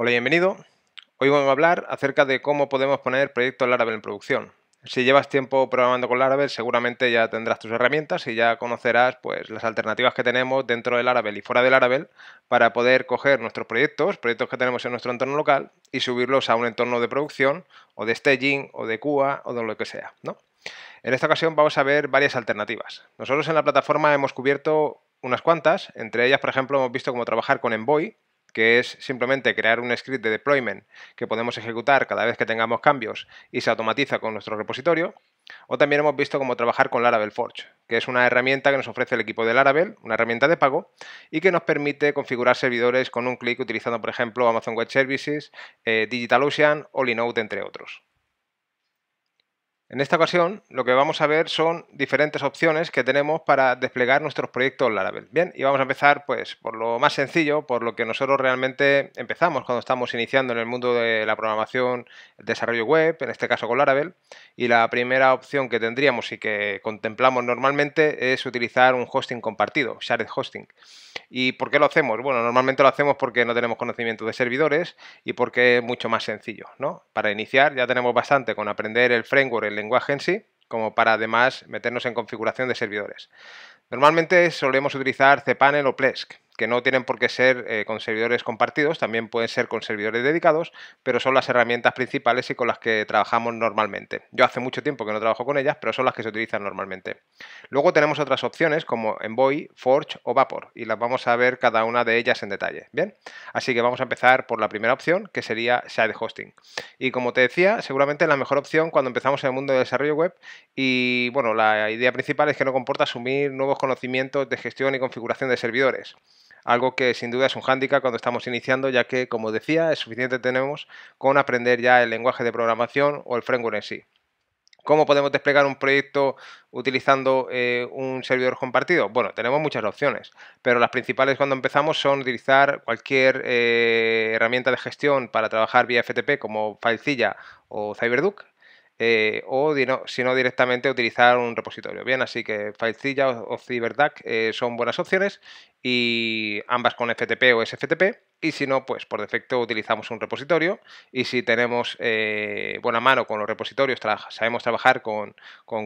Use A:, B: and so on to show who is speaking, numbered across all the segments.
A: Hola y bienvenido. Hoy vamos a hablar acerca de cómo podemos poner proyectos Laravel en producción. Si llevas tiempo programando con Laravel, seguramente ya tendrás tus herramientas y ya conocerás pues, las alternativas que tenemos dentro del Laravel y fuera del Laravel para poder coger nuestros proyectos, proyectos que tenemos en nuestro entorno local y subirlos a un entorno de producción o de staging o de QA o de lo que sea. ¿no? En esta ocasión vamos a ver varias alternativas. Nosotros en la plataforma hemos cubierto unas cuantas, entre ellas por ejemplo hemos visto cómo trabajar con Envoy, que es simplemente crear un script de deployment que podemos ejecutar cada vez que tengamos cambios y se automatiza con nuestro repositorio. O también hemos visto cómo trabajar con Laravel Forge, que es una herramienta que nos ofrece el equipo de Laravel, una herramienta de pago, y que nos permite configurar servidores con un clic utilizando, por ejemplo, Amazon Web Services, eh, DigitalOcean o Linode, entre otros. En esta ocasión lo que vamos a ver son diferentes opciones que tenemos para desplegar nuestros proyectos Laravel. Bien, y vamos a empezar pues por lo más sencillo, por lo que nosotros realmente empezamos cuando estamos iniciando en el mundo de la programación, desarrollo web, en este caso con Laravel. Y la primera opción que tendríamos y que contemplamos normalmente es utilizar un hosting compartido, shared hosting. ¿Y por qué lo hacemos? Bueno, normalmente lo hacemos porque no tenemos conocimiento de servidores y porque es mucho más sencillo, ¿no? Para iniciar ya tenemos bastante con aprender el framework, el lenguaje en sí, como para además meternos en configuración de servidores. Normalmente solemos utilizar cPanel o Plesk, que no tienen por qué ser eh, con servidores compartidos, también pueden ser con servidores dedicados, pero son las herramientas principales y con las que trabajamos normalmente. Yo hace mucho tiempo que no trabajo con ellas, pero son las que se utilizan normalmente. Luego tenemos otras opciones como Envoy, Forge o Vapor y las vamos a ver cada una de ellas en detalle. Bien, así que vamos a empezar por la primera opción que sería Side Hosting. Y como te decía, seguramente la mejor opción cuando empezamos en el mundo del desarrollo web y bueno, la idea principal es que no comporta asumir nuevos conocimientos de gestión y configuración de servidores algo que sin duda es un hándicap cuando estamos iniciando, ya que, como decía, es suficiente tenemos con aprender ya el lenguaje de programación o el framework en sí. ¿Cómo podemos desplegar un proyecto utilizando eh, un servidor compartido? Bueno, tenemos muchas opciones, pero las principales cuando empezamos son utilizar cualquier eh, herramienta de gestión para trabajar vía FTP como FileZilla o CyberDuck eh, o si no directamente utilizar un repositorio. Bien, así que FileZilla o, o eh, son buenas opciones y ambas con FTP o SFTP. Y si no, pues por defecto utilizamos un repositorio. Y si tenemos eh, buena mano con los repositorios, sabemos trabajar con,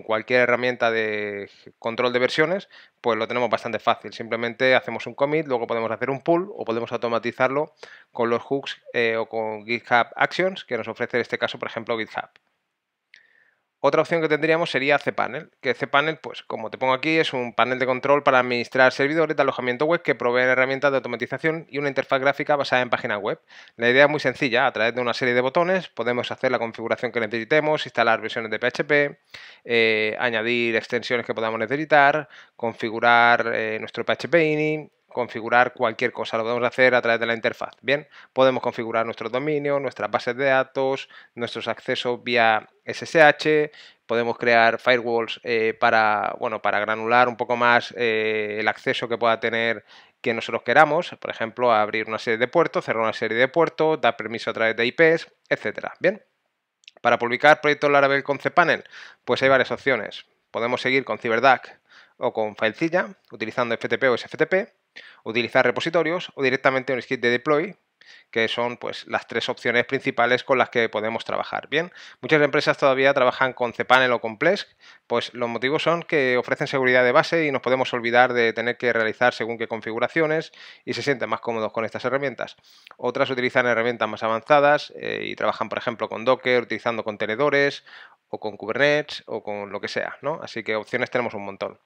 A: cualquier herramienta de control de versiones, pues lo tenemos bastante fácil. Simplemente hacemos un commit, luego podemos hacer un pull o podemos automatizarlo con los hooks o con GitHub Actions que nos ofrece en este caso, por ejemplo, GitHub. Otra opción que tendríamos sería cPanel, que cPanel, pues como te pongo aquí, es un panel de control para administrar servidores de alojamiento web que provee herramientas de automatización y una interfaz gráfica basada en páginas web. La idea es muy sencilla, a través de una serie de botones podemos hacer la configuración que necesitemos, instalar versiones de PHP, eh, añadir extensiones que podamos necesitar, configurar eh, nuestro PHP INI, configurar cualquier cosa, lo podemos hacer a través de la interfaz. Bien, podemos configurar nuestro dominio nuestras bases de datos, nuestros accesos vía SSH, podemos crear firewalls eh, para, bueno, para granular un poco más eh, el acceso que pueda tener que nosotros queramos, por ejemplo, abrir una serie de puertos, cerrar una serie de puertos, dar permiso a través de IPs, etcétera. Bien. Para publicar proyectos Laravel con cPanel, pues hay varias opciones. Podemos seguir con CyberDAC o con FileZilla, utilizando FTP o SFTP utilizar repositorios o directamente un script de deploy, que son pues las tres opciones principales con las que podemos trabajar. Bien, muchas empresas todavía trabajan con cPanel o con Plesk, pues los motivos son que ofrecen seguridad de base y nos podemos olvidar de tener que realizar según qué configuraciones y se sienten más cómodos con estas herramientas. Otras utilizan herramientas más avanzadas eh, y trabajan por ejemplo con Docker, utilizando contenedores o con Kubernetes o con lo que sea, ¿no? Así que opciones tenemos un montón.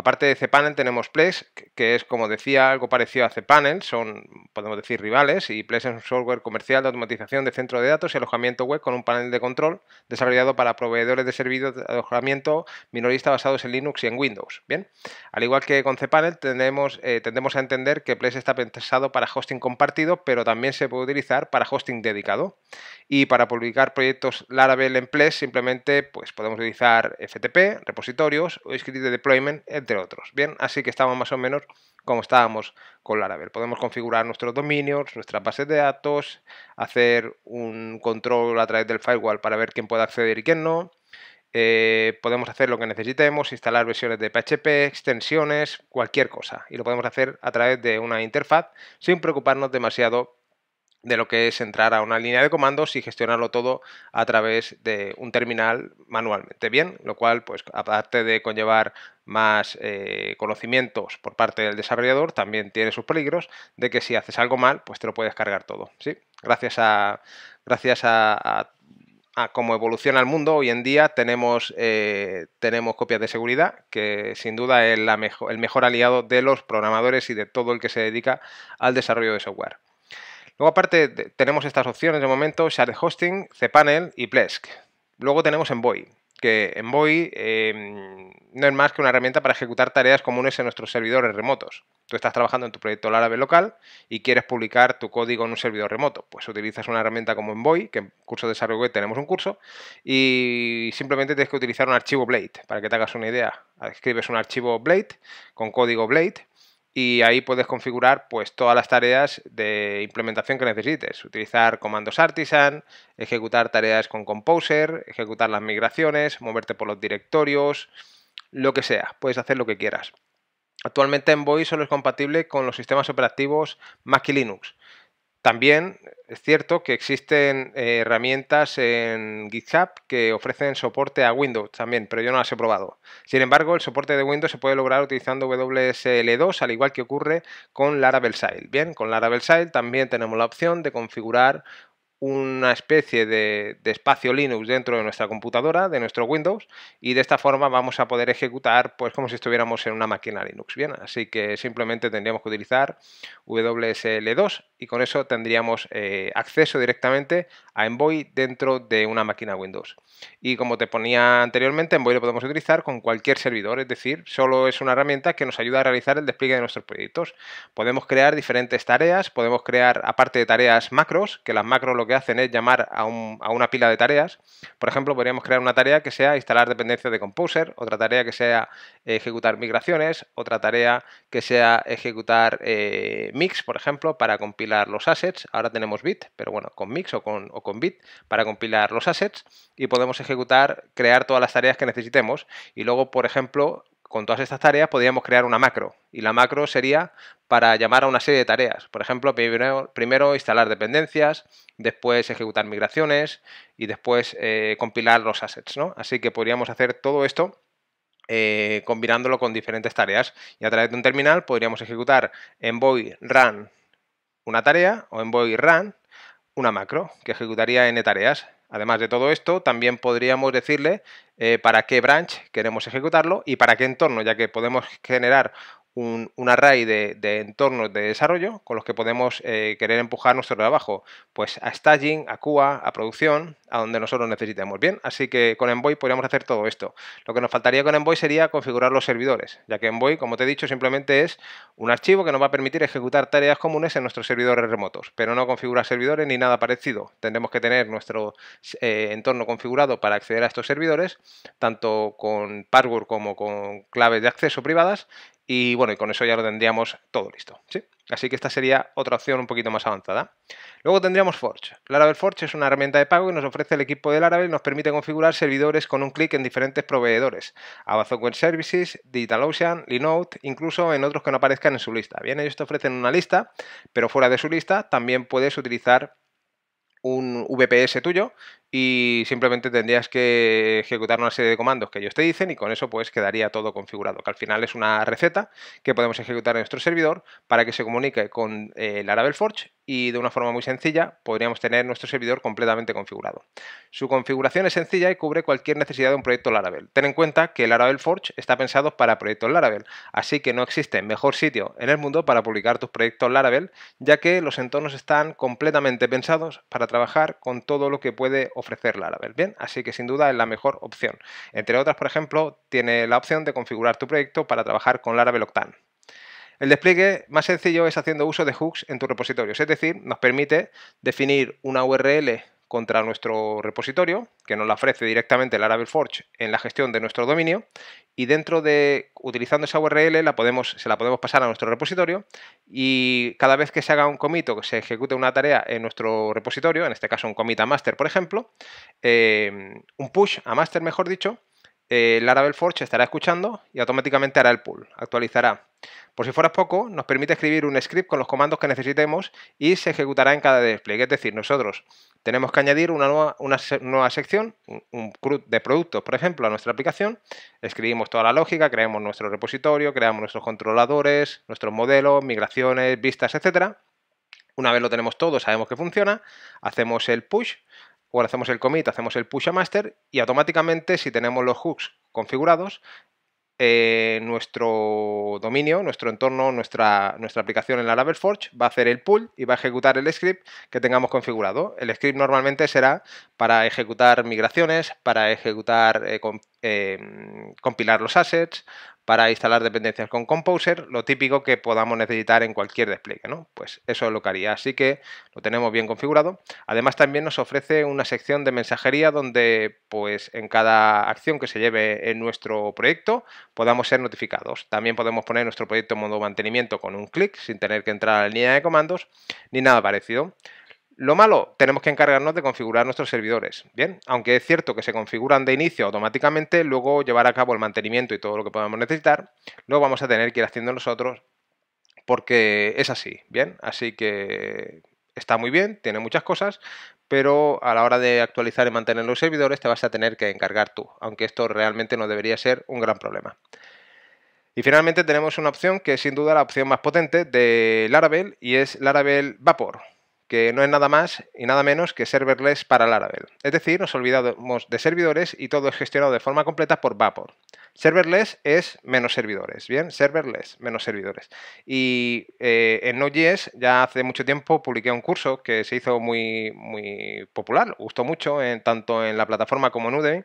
A: Aparte de cPanel tenemos Plex, que es como decía algo parecido a cPanel, son podemos decir rivales y Plex es un software comercial de automatización de centro de datos y alojamiento web con un panel de control desarrollado para proveedores de servicios de alojamiento minorista basados en Linux y en Windows. Bien, al igual que con cPanel eh, tendemos, a entender que Plex está pensado para hosting compartido, pero también se puede utilizar para hosting dedicado y para publicar proyectos Laravel en Plex simplemente pues podemos utilizar FTP, repositorios o script de deployment, otros. Bien, así que estamos más o menos como estábamos con Laravel. Podemos configurar nuestros dominios, nuestras bases de datos, hacer un control a través del firewall para ver quién puede acceder y quién no. Eh, podemos hacer lo que necesitemos, instalar versiones de PHP, extensiones, cualquier cosa. Y lo podemos hacer a través de una interfaz sin preocuparnos demasiado de lo que es entrar a una línea de comandos y gestionarlo todo a través de un terminal manualmente. Bien, lo cual, pues aparte de conllevar más eh, conocimientos por parte del desarrollador, también tiene sus peligros de que si haces algo mal, pues te lo puedes cargar todo. ¿sí? Gracias a. Gracias cómo evoluciona el mundo, hoy en día tenemos, eh, tenemos copias de seguridad, que sin duda es la mejor, el mejor aliado de los programadores y de todo el que se dedica al desarrollo de software. Luego aparte tenemos estas opciones de momento, Shared Hosting, cPanel y Plesk. Luego tenemos Envoy, que Envoy em, no es más que una herramienta para ejecutar tareas comunes en nuestros servidores remotos. Tú estás trabajando en tu proyecto Laravel local y quieres publicar tu código en un servidor remoto. Pues utilizas una herramienta como Envoy, que en curso de desarrollo web tenemos un curso, y simplemente tienes que utilizar un archivo Blade. Para que te hagas una idea, escribes un archivo Blade con código Blade y ahí puedes configurar pues todas las tareas de implementación que necesites, utilizar comandos artisan, ejecutar tareas con composer, ejecutar las migraciones, moverte por los directorios, lo que sea, puedes hacer lo que quieras. Actualmente Envoy solo es compatible con los sistemas operativos Mac y Linux, también es cierto que existen eh, herramientas en GitHub que ofrecen soporte a Windows también, pero yo no las he probado. Sin embargo, el soporte de Windows se puede lograr utilizando WSL2, al igual que ocurre con Laravel SAIL. Bien, con Laravel Sail también tenemos la opción de configurar una especie de, espacio Linux dentro de nuestra computadora, de nuestro Windows, y de esta forma vamos a poder ejecutar pues como si estuviéramos en una máquina Linux, ¿bien? Así que simplemente tendríamos que utilizar WSL2 y con eso tendríamos eh, acceso directamente a Envoy dentro de una máquina Windows. Y como te ponía anteriormente, Envoy lo podemos utilizar con cualquier servidor, es decir, solo es una herramienta que nos ayuda a realizar el despliegue de nuestros proyectos. Podemos crear diferentes tareas, podemos crear, aparte de tareas macros, que las macros lo que que hacen es llamar a, una pila de tareas. Por ejemplo, podríamos crear una tarea que sea instalar dependencias de Composer, otra tarea que sea eh, ejecutar migraciones, otra tarea que sea ejecutar eh, mix, por ejemplo, para compilar los assets. Ahora tenemos bit, pero bueno, con mix o con, o con bit para compilar los assets y podemos ejecutar, crear todas las tareas que necesitemos. Y luego, por ejemplo, con todas estas tareas podríamos crear una macro y la macro sería para llamar a una serie de tareas. Por ejemplo, primero, instalar dependencias, después ejecutar migraciones y después eh, compilar los assets. Así que podríamos hacer todo esto eh, combinándolo con diferentes tareas y a través de un terminal podríamos ejecutar en boy run una tarea o en boy run una macro que ejecutaría n tareas Además de todo esto, también podríamos decirle eh, para qué branch queremos ejecutarlo y para qué entorno, ya que podemos generar un, array de, entornos de desarrollo con los que podemos eh, querer empujar nuestro trabajo, pues a staging, a QA, a producción, a donde nosotros necesitemos. Bien, así que con Envoy podríamos hacer todo esto. Lo que nos faltaría con Envoy sería configurar los servidores, ya que Envoy, como te he dicho, simplemente es un archivo que nos va a permitir ejecutar tareas comunes en nuestros servidores remotos, pero no configura servidores ni nada parecido. Tendremos que tener nuestro eh, entorno configurado para acceder a estos servidores, tanto con password como con claves de acceso privadas, y bueno, con eso ya lo tendríamos todo listo. Así que esta sería otra opción un poquito más avanzada. Luego tendríamos Forge. Laravel Forge es una herramienta de pago que nos ofrece el equipo de Laravel y nos permite configurar servidores con un clic en diferentes proveedores. Amazon Web Services, DigitalOcean, Linode, incluso en otros que no aparezcan en su lista. Bien, ellos te ofrecen una lista, pero fuera de su lista también puedes utilizar un VPS tuyo y simplemente tendrías que ejecutar una serie de comandos que ellos te dicen y con eso pues quedaría todo configurado, que al final es una receta que podemos ejecutar en nuestro servidor para que se comunique con el eh, Laravel Forge y de una forma muy sencilla podríamos tener nuestro servidor completamente configurado. Su configuración es sencilla y cubre cualquier necesidad de un proyecto Laravel. Ten en cuenta que el Laravel Forge está pensado para proyectos Laravel, así que no existe mejor sitio en el mundo para publicar tus proyectos Laravel, ya que los entornos están completamente pensados para trabajar con todo lo que puede ofrecer Laravel. Bien, así que sin duda es la mejor opción. Entre otras, por ejemplo, tiene la opción de configurar tu proyecto para trabajar con Laravel Octane. El despliegue más sencillo es haciendo uso de hooks en tu repositorio, es decir, nos permite definir una URL contra nuestro repositorio, que nos la ofrece directamente Laravel Forge en la gestión de nuestro dominio, y dentro de, utilizando esa URL, la podemos, se la podemos pasar a nuestro repositorio, y cada vez que se haga un commit o que se ejecute una tarea en nuestro repositorio, en este caso un commit a master, por ejemplo, eh, un push a master, mejor dicho, eh, el Laravel Forge estará escuchando y automáticamente hará el pull, actualizará por si fuera poco, nos permite escribir un script con los comandos que necesitemos y se ejecutará en cada despliegue. Es decir, nosotros tenemos que añadir una nueva, sección, un CRUD de productos, por ejemplo, a nuestra aplicación. Escribimos toda la lógica, creamos nuestro repositorio, creamos nuestros controladores, nuestros modelos, migraciones, vistas, etc. Una vez lo tenemos todo, sabemos que funciona, hacemos el push, o hacemos el commit, hacemos el push a master y automáticamente si tenemos los hooks configurados, eh, nuestro dominio, nuestro entorno, nuestra, nuestra aplicación en la Laravel Forge va a hacer el pull y va a ejecutar el script que tengamos configurado. El script normalmente será para ejecutar migraciones, para ejecutar eh, Em, compilar los assets, para instalar dependencias con Composer, lo típico que podamos necesitar en cualquier despliegue, ¿no? Pues eso es lo que haría, así que lo tenemos bien configurado. Además también nos ofrece una sección de mensajería donde pues en cada acción que se lleve en nuestro proyecto podamos ser notificados. También podemos poner nuestro proyecto en modo mantenimiento con un clic sin tener que entrar a la línea de comandos ni nada parecido. Lo malo, tenemos que encargarnos de configurar nuestros servidores. Bien, aunque es cierto que se configuran de inicio automáticamente, luego llevar a cabo el mantenimiento y todo lo que podamos necesitar, lo vamos a tener que ir haciendo nosotros porque es así. Bien, así que está muy bien, tiene muchas cosas, pero a la hora de actualizar y mantener los servidores te vas a tener que encargar tú, aunque esto realmente no debería ser un gran problema. Y finalmente tenemos una opción que es sin duda la opción más potente de Laravel y es Laravel Vapor que no es nada más y nada menos que serverless para Laravel. Es decir, nos olvidamos de servidores y todo es gestionado de forma completa por Vapor. Serverless es menos servidores, ¿bien? Serverless, menos servidores. Y eh, en Node.js ya hace mucho tiempo publiqué un curso que se hizo muy, muy popular, gustó mucho en, tanto en la plataforma como en Udemy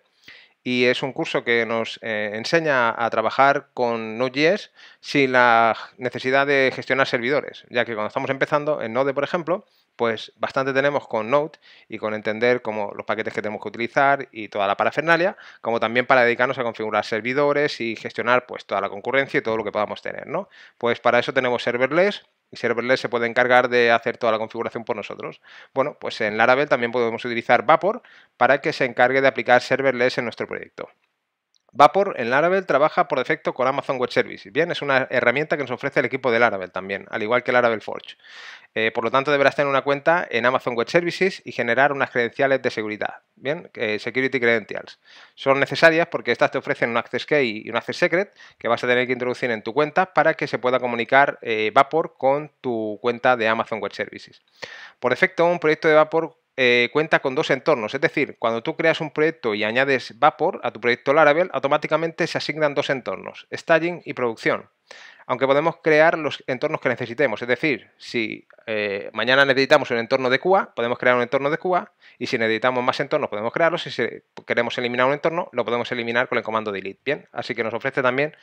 A: y es un curso que nos eh, enseña a trabajar con Node.js sin la necesidad de gestionar servidores, ya que cuando estamos empezando en Node, por ejemplo, pues bastante tenemos con Node y con entender como los paquetes que tenemos que utilizar y toda la parafernalia, como también para dedicarnos a configurar servidores y gestionar pues toda la concurrencia y todo lo que podamos tener, ¿no? Pues para eso tenemos serverless y serverless se puede encargar de hacer toda la configuración por nosotros. Bueno, pues en Laravel también podemos utilizar Vapor para que se encargue de aplicar serverless en nuestro proyecto. Vapor en Laravel trabaja por defecto con Amazon Web Services. Bien, es una herramienta que nos ofrece el equipo de Laravel también, al igual que Laravel Forge. Eh, por lo tanto, deberás tener una cuenta en Amazon Web Services y generar unas credenciales de seguridad. Bien, eh, Security Credentials. Son necesarias porque estas te ofrecen un Access Key y un Access Secret que vas a tener que introducir en tu cuenta para que se pueda comunicar eh, Vapor con tu cuenta de Amazon Web Services. Por defecto, un proyecto de Vapor eh, cuenta con dos entornos, es decir, cuando tú creas un proyecto y añades Vapor a tu proyecto Laravel, automáticamente se asignan dos entornos, staging y producción. Aunque podemos crear los entornos que necesitemos, es decir, si eh, mañana necesitamos un entorno de Cuba, podemos crear un entorno de Cuba, y si necesitamos más entornos, podemos crearlos, si queremos eliminar un entorno, lo podemos eliminar con el comando delete, ¿bien? Así que nos ofrece también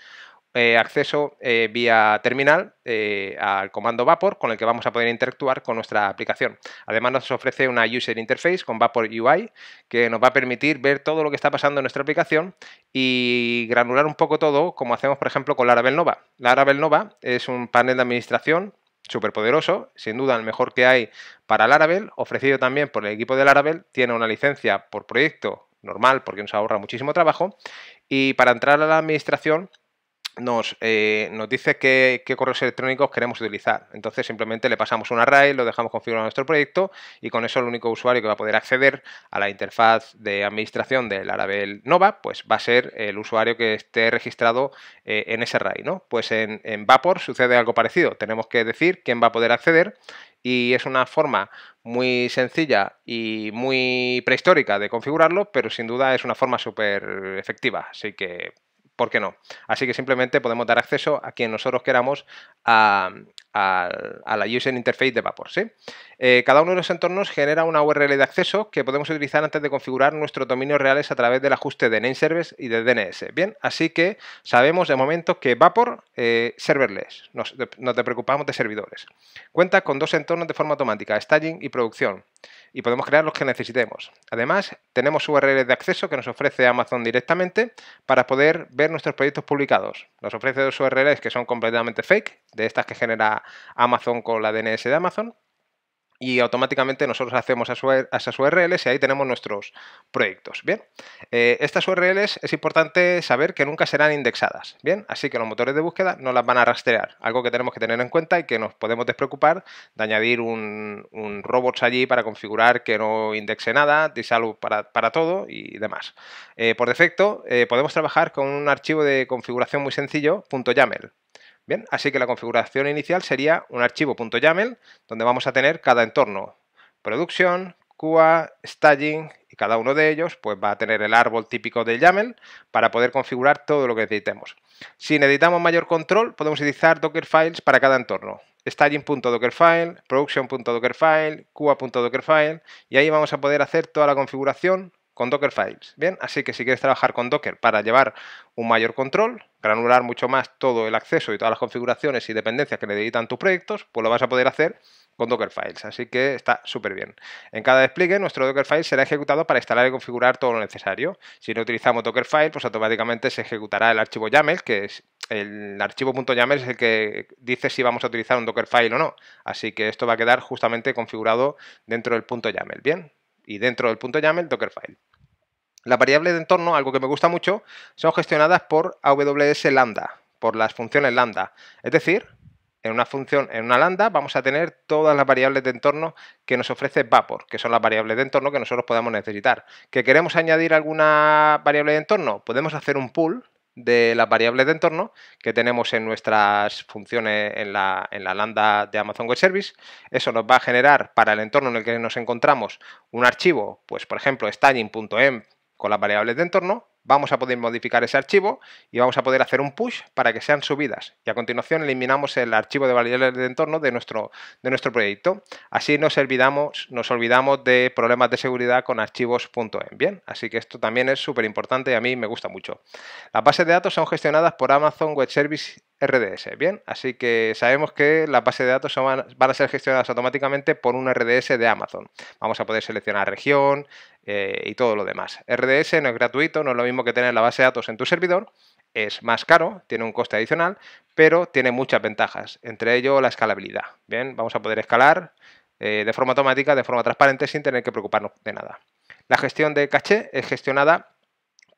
A: eh, acceso eh, vía terminal eh, al comando Vapor con el que vamos a poder interactuar con nuestra aplicación. Además nos ofrece una User Interface con Vapor UI que nos va a permitir ver todo lo que está pasando en nuestra aplicación y granular un poco todo como hacemos por ejemplo con Laravel Nova. Laravel Nova es un panel de administración súper poderoso, sin duda el mejor que hay para Laravel, ofrecido también por el equipo de Laravel, tiene una licencia por proyecto normal porque nos ahorra muchísimo trabajo y para entrar a la administración nos, eh, nos dice qué, correos electrónicos queremos utilizar. Entonces simplemente le pasamos un array, lo dejamos configurado en nuestro proyecto y con eso el único usuario que va a poder acceder a la interfaz de administración del Laravel Nova, pues va a ser el usuario que esté registrado eh, en ese array. ¿no? Pues en, en Vapor sucede algo parecido. Tenemos que decir quién va a poder acceder y es una forma muy sencilla y muy prehistórica de configurarlo, pero sin duda es una forma súper efectiva. Así que ¿Por qué no? Así que simplemente podemos dar acceso a quien nosotros queramos a, a la User Interface de Vapor. ¿sí? Eh, cada uno de los entornos genera una URL de acceso que podemos utilizar antes de configurar nuestro dominio reales a través del ajuste de Name y de DNS. Bien, así que sabemos de momento que Vapor eh, serverless, No te preocupamos de servidores. Cuenta con dos entornos de forma automática, staging y producción, y podemos crear los que necesitemos. Además, tenemos URLs de acceso que nos ofrece Amazon directamente para poder ver nuestros proyectos publicados. Nos ofrece dos URLs que son completamente fake, de estas que genera Amazon con la DNS de Amazon y automáticamente nosotros hacemos a, e, esas URLs y ahí tenemos nuestros proyectos. Bien, eh, estas URLs es importante saber que nunca serán indexadas. Bien, así que los motores de búsqueda no las van a rastrear, algo que tenemos que tener en cuenta y que nos podemos despreocupar de añadir un, robots allí para configurar que no indexe nada, disalud para, para todo y demás. Eh, por defecto, eh, podemos trabajar con un archivo de configuración muy sencillo, .yaml. Bien, así que la configuración inicial sería un archivo .yaml donde vamos a tener cada entorno, producción, QA, staging y cada uno de ellos pues va a tener el árbol típico del YAML para poder configurar todo lo que necesitemos. Si necesitamos mayor control, podemos utilizar Dockerfiles para cada entorno. Staging.dockerfile, production.dockerfile, QA.dockerfile y ahí vamos a poder hacer toda la configuración con Docker Files. Bien, así que si quieres trabajar con Docker para llevar un mayor control, granular mucho más todo el acceso y todas las configuraciones y dependencias que necesitan tus proyectos, pues lo vas a poder hacer con Docker Files, así que está súper bien. En cada despliegue, nuestro Docker será ejecutado para instalar y configurar todo lo necesario. Si no utilizamos Docker pues automáticamente se ejecutará el archivo YAML, que es el archivo .yaml es el que dice si vamos a utilizar un Dockerfile o no. Así que esto va a quedar justamente configurado dentro del .yaml. Bien, y dentro del punto .yaml Dockerfile. Las variables de entorno, algo que me gusta mucho, son gestionadas por AWS Lambda, por las funciones Lambda. Es decir, en una función, en una lambda, vamos a tener todas las variables de entorno que nos ofrece Vapor, que son las variables de entorno que nosotros podamos necesitar. ¿Que queremos añadir alguna variable de entorno? Podemos hacer un pull de las variables de entorno que tenemos en nuestras funciones en la, lambda de Amazon Web Service. Eso nos va a generar para el entorno en el que nos encontramos un archivo, pues por ejemplo staging.env em con las variables de entorno vamos a poder modificar ese archivo y vamos a poder hacer un push para que sean subidas. Y a continuación eliminamos el archivo de variables de entorno de nuestro, de nuestro proyecto. Así nos olvidamos, nos olvidamos de problemas de seguridad con archivos.en. Bien, así que esto también es súper importante y a mí me gusta mucho. Las bases de datos son gestionadas por Amazon Web Service RDS. Bien, así que sabemos que las bases de datos van a ser gestionadas automáticamente por un RDS de Amazon. Vamos a poder seleccionar región eh, y todo lo demás. RDS no es gratuito, no es lo mismo que tener la base de datos en tu servidor. Es más caro, tiene un coste adicional, pero tiene muchas ventajas, entre ello la escalabilidad. Bien, vamos a poder escalar eh, de forma automática, de forma transparente, sin tener que preocuparnos de nada. La gestión de caché es gestionada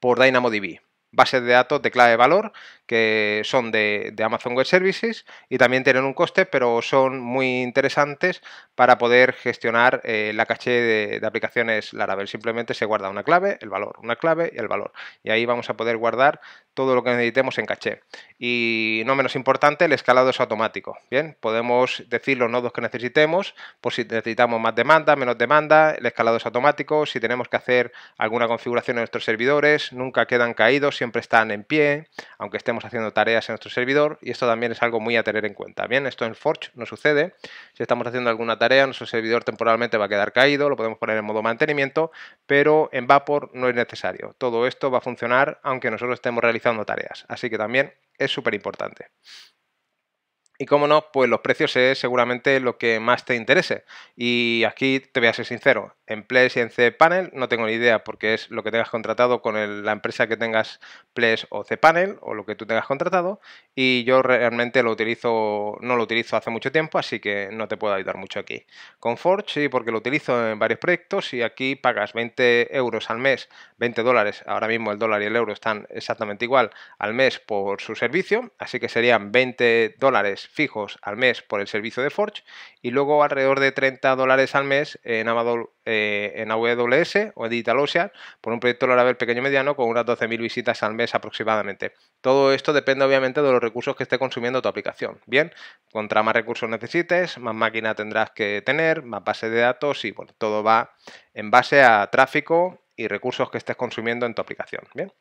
A: por DynamoDB, base de datos de clave valor que son de, Amazon Web Services y también tienen un coste, pero son muy interesantes para poder gestionar eh, la caché de, aplicaciones Laravel. Simplemente se guarda una clave, el valor, una clave y el valor. Y ahí vamos a poder guardar todo lo que necesitemos en caché. Y no menos importante, el escalado es automático. Bien, podemos decir los nodos que necesitemos, por pues si necesitamos más demanda, menos demanda, el escalado es automático, si tenemos que hacer alguna configuración en nuestros servidores, nunca quedan caídos, siempre están en pie, aunque estemos haciendo tareas en nuestro servidor y esto también es algo muy a tener en cuenta. Bien, esto en Forge no sucede. Si estamos haciendo alguna tarea, nuestro servidor temporalmente va a quedar caído, lo podemos poner en modo mantenimiento, pero en Vapor no es necesario. Todo esto va a funcionar aunque nosotros estemos realizando tareas, así que también es súper importante. Y como no, pues los precios es seguramente lo que más te interese. Y aquí te voy a ser sincero, en Ples y en cPanel no tengo ni idea porque es lo que tengas contratado con la empresa que tengas Ples o cPanel o lo que tú tengas contratado. Y yo realmente lo utilizo, no lo utilizo hace mucho tiempo, así que no te puedo ayudar mucho aquí. Con Forge sí, porque lo utilizo en varios proyectos y aquí pagas 20 euros al mes, 20 dólares, ahora mismo el dólar y el euro están exactamente igual al mes por su servicio, así que serían 20 dólares fijos al mes por el servicio de Forge y luego alrededor de 30 dólares al mes en, eh, en AWS o en Digital por un proyecto Laravel pequeño y mediano con unas 12.000 visitas al mes aproximadamente. Todo esto depende obviamente de los recursos que esté consumiendo tu aplicación. Bien, contra más recursos necesites, más máquina tendrás que tener, más base de datos y bueno, todo va en base a tráfico y recursos que estés consumiendo en tu aplicación. Bien.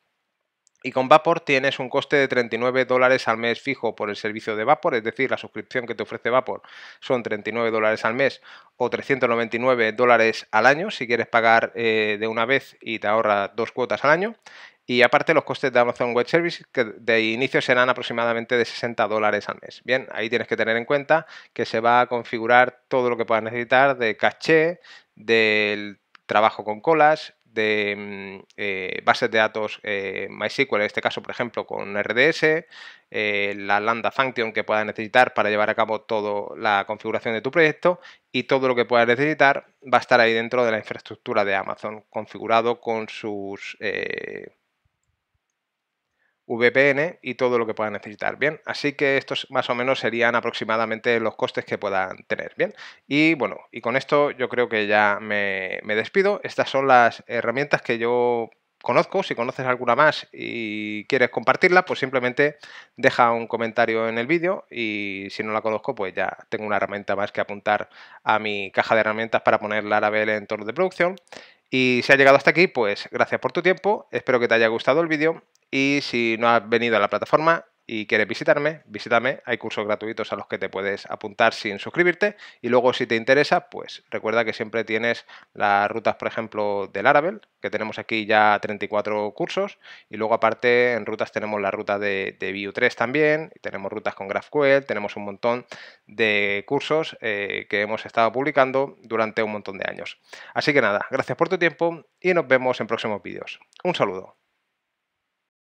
A: Y con Vapor tienes un coste de 39 dólares al mes fijo por el servicio de Vapor, es decir, la suscripción que te ofrece Vapor son 39 dólares al mes o 399 dólares al año si quieres pagar eh, de una vez y te ahorra dos cuotas al año. Y aparte los costes de Amazon Web Services que de inicio serán aproximadamente de 60 dólares al mes. Bien, ahí tienes que tener en cuenta que se va a configurar todo lo que puedas necesitar de caché, del trabajo con colas de mm, eh, bases de datos eh, MySQL, en este caso, por ejemplo, con RDS, eh, la lambda function que puedas necesitar para llevar a cabo toda la configuración de tu proyecto y todo lo que puedas necesitar va a estar ahí dentro de la infraestructura de Amazon, configurado con sus VPN y todo lo que pueda necesitar, ¿bien? Así que estos más o menos serían aproximadamente los costes que puedan tener, ¿bien? Y bueno, y con esto yo creo que ya me, despido. Estas son las herramientas que yo conozco, si conoces alguna más y quieres compartirla, pues simplemente deja un comentario en el vídeo y si no la conozco, pues ya tengo una herramienta más que apuntar a mi caja de herramientas para poner Laravel en torno de producción. Y si ha llegado hasta aquí, pues gracias por tu tiempo, espero que te haya gustado el vídeo y si no has venido a la plataforma y quieres visitarme, visítame. Hay cursos gratuitos a los que te puedes apuntar sin suscribirte. Y luego, si te interesa, pues recuerda que siempre tienes las rutas, por ejemplo, del Laravel, que tenemos aquí ya 34 cursos. Y luego, aparte, en rutas tenemos la ruta de, View Vue 3 también. tenemos rutas con GraphQL. Tenemos un montón de cursos eh, que hemos estado publicando durante un montón de años. Así que nada, gracias por tu tiempo y nos vemos en próximos vídeos. Un saludo.